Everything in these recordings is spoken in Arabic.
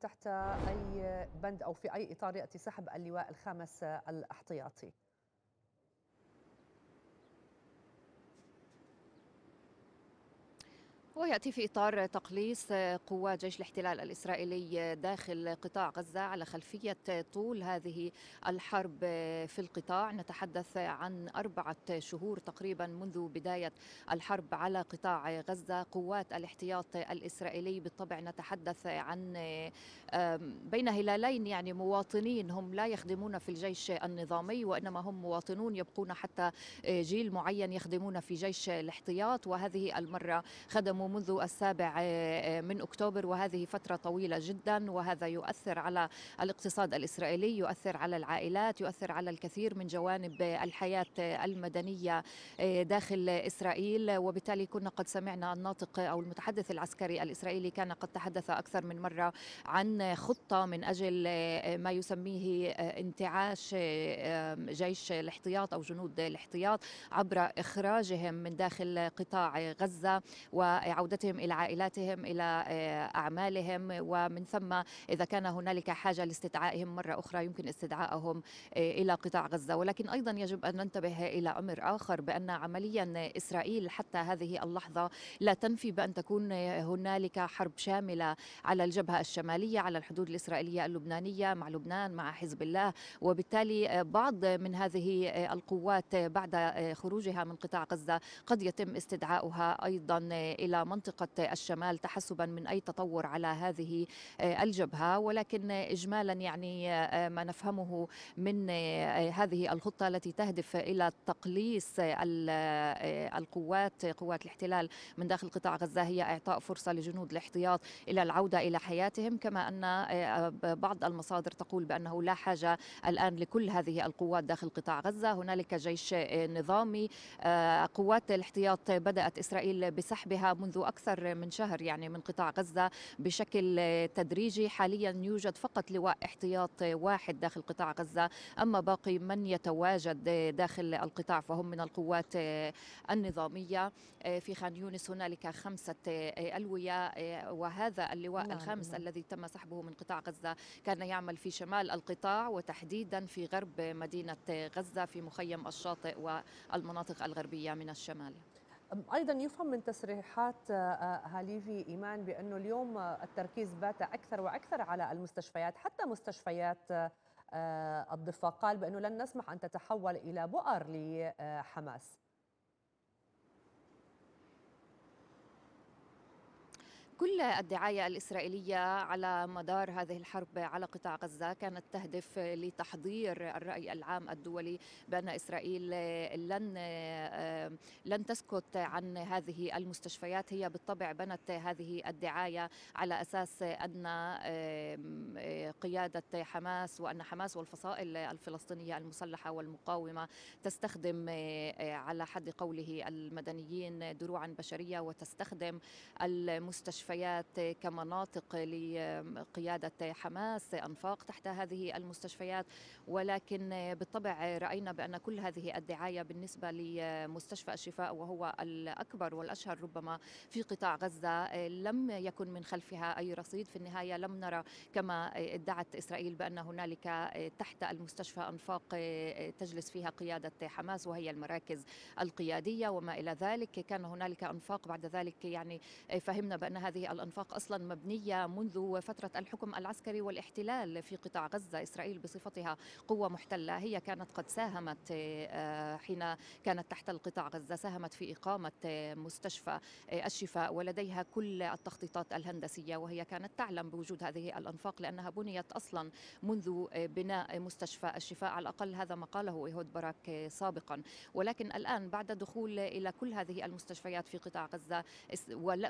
تحت أي بند أو في أي إطار يأتي سحب اللواء الخامس الاحتياطي وياتي في اطار تقليص قوات جيش الاحتلال الاسرائيلي داخل قطاع غزه على خلفيه طول هذه الحرب في القطاع نتحدث عن اربعه شهور تقريبا منذ بدايه الحرب على قطاع غزه قوات الاحتياط الاسرائيلي بالطبع نتحدث عن بين هلالين يعني مواطنين هم لا يخدمون في الجيش النظامي وانما هم مواطنون يبقون حتى جيل معين يخدمون في جيش الاحتياط وهذه المره خدموا يقاوموا منذ السابع آه، آه، من أكتوبر وهذه فترة طويلة جدا وهذا يؤثر على الاقتصاد الإسرائيلي يؤثر على العائلات يؤثر على الكثير من جوانب الحياة المدنية آه، داخل إسرائيل وبالتالي كنا قد سمعنا الناطق أو المتحدث العسكري الإسرائيلي كان قد تحدث أكثر من مرة عن خطة من أجل ما يسميه انتعاش جيش الاحتياط أو جنود الاحتياط عبر إخراجهم من داخل قطاع غزة و عودتهم إلى عائلاتهم إلى آه، أعمالهم ومن ثم إذا كان هنالك حاجة لاستدعائهم مرة أخرى يمكن استدعائهم آه، إلى قطاع غزة ولكن أيضا يجب أن ننتبه إلى أمر آخر بأن عمليا إسرائيل حتى هذه اللحظة لا تنفي بأن تكون هنالك حرب شاملة على الجبهة الشمالية على الحدود الإسرائيلية اللبنانية مع لبنان مع حزب الله وبالتالي آه، بعض من هذه القوات بعد خروجها من قطاع غزة قد يتم استدعاؤها أيضا إلى منطقة الشمال تحسبا من أي تطور على هذه آه، الجبهة ولكن إجمالا يعني آه، ما نفهمه من آه، هذه الخطة التي تهدف إلى تقليص القوات قوات الاحتلال من داخل قطاع غزة هي إعطاء فرصة لجنود الاحتياط إلى العودة إلى حياتهم كما أن بعض المصادر تقول بأنه لا حاجة الآن لكل هذه القوات داخل قطاع غزة هنالك جيش نظامي قوات الاحتياط بدأت إسرائيل بسحبها منذ منذ أكثر من شهر يعني من قطاع غزة بشكل تدريجي حاليا يوجد فقط لواء احتياط واحد داخل قطاع غزة أما باقي من يتواجد داخل القطاع فهم من القوات النظامية في خان يونس هنالك خمسة ألوية وهذا اللواء نعم، الخامس نعم. الذي تم سحبه من قطاع غزة كان يعمل في شمال القطاع وتحديدا في غرب مدينة غزة في مخيم الشاطئ والمناطق الغربية من الشمال ايضا يفهم من تصريحات آه، آه، هاليفي ايمان بانه اليوم آه، التركيز بات اكثر واكثر على المستشفيات حتى مستشفيات الضفه قال بانه لن نسمح ان تتحول الى بؤر لحماس كل الدعاية الإسرائيلية على مدار هذه الحرب على قطاع غزة كانت تهدف لتحضير الرأي العام الدولي بأن إسرائيل لن آه، لن تسكت عن هذه المستشفيات هي بالطبع بنت هذه الدعاية على أساس أن آه، قيادة حماس وأن حماس والفصائل الفلسطينية المسلحة والمقاومة تستخدم آه، على حد قوله المدنيين دروعا بشرية وتستخدم المستشفيات المستشفيات كمناطق لقيادة حماس أنفاق تحت هذه المستشفيات ولكن بالطبع رأينا بأن كل هذه الدعاية بالنسبة لمستشفى الشفاء وهو الأكبر والأشهر ربما في قطاع غزة لم يكن من خلفها أي رصيد في النهاية لم نرى كما ادعت إسرائيل بأن هنالك تحت المستشفى أنفاق تجلس فيها قيادة حماس وهي المراكز القيادية وما إلى ذلك كان هنالك أنفاق بعد ذلك يعني فهمنا بأن هذه هذه الأنفاق أصلا مبنية منذ فترة الحكم العسكري والاحتلال في قطاع غزة إسرائيل بصفتها قوة محتلة هي كانت قد ساهمت آه، حين كانت تحت القطاع غزة ساهمت في إقامة آه، مستشفى آه، الشفاء ولديها كل التخطيطات الهندسية وهي كانت تعلم بوجود هذه الأنفاق لأنها بنيت أصلا منذ بناء مستشفى الشفاء على الأقل هذا ما قاله إيهود باراك سابقا ولكن الآن بعد دخول إلى كل هذه المستشفيات في قطاع غزة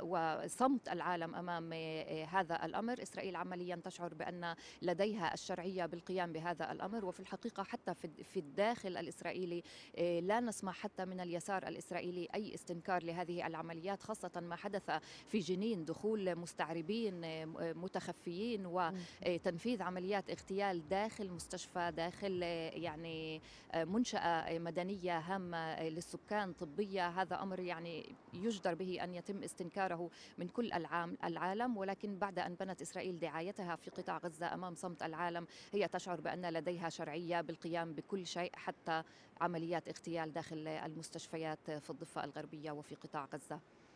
وصمت العالم امام آه، آه، هذا الامر، اسرائيل عمليا تشعر بان لديها الشرعيه بالقيام بهذا الامر وفي الحقيقه حتى في الداخل الاسرائيلي آه، لا نسمع حتى من اليسار الاسرائيلي اي استنكار لهذه العمليات خاصه ما حدث في جنين دخول مستعربين متخفيين وتنفيذ عمليات اغتيال داخل مستشفى داخل يعني منشاه مدنيه هامه للسكان طبيه هذا امر يعني يجدر به ان يتم استنكاره من كل العالم ولكن بعد أن بنت إسرائيل دعايتها في قطاع غزة أمام صمت العالم هي تشعر بأن لديها شرعية بالقيام بكل شيء حتى عمليات اغتيال داخل المستشفيات في الضفة الغربية وفي قطاع غزة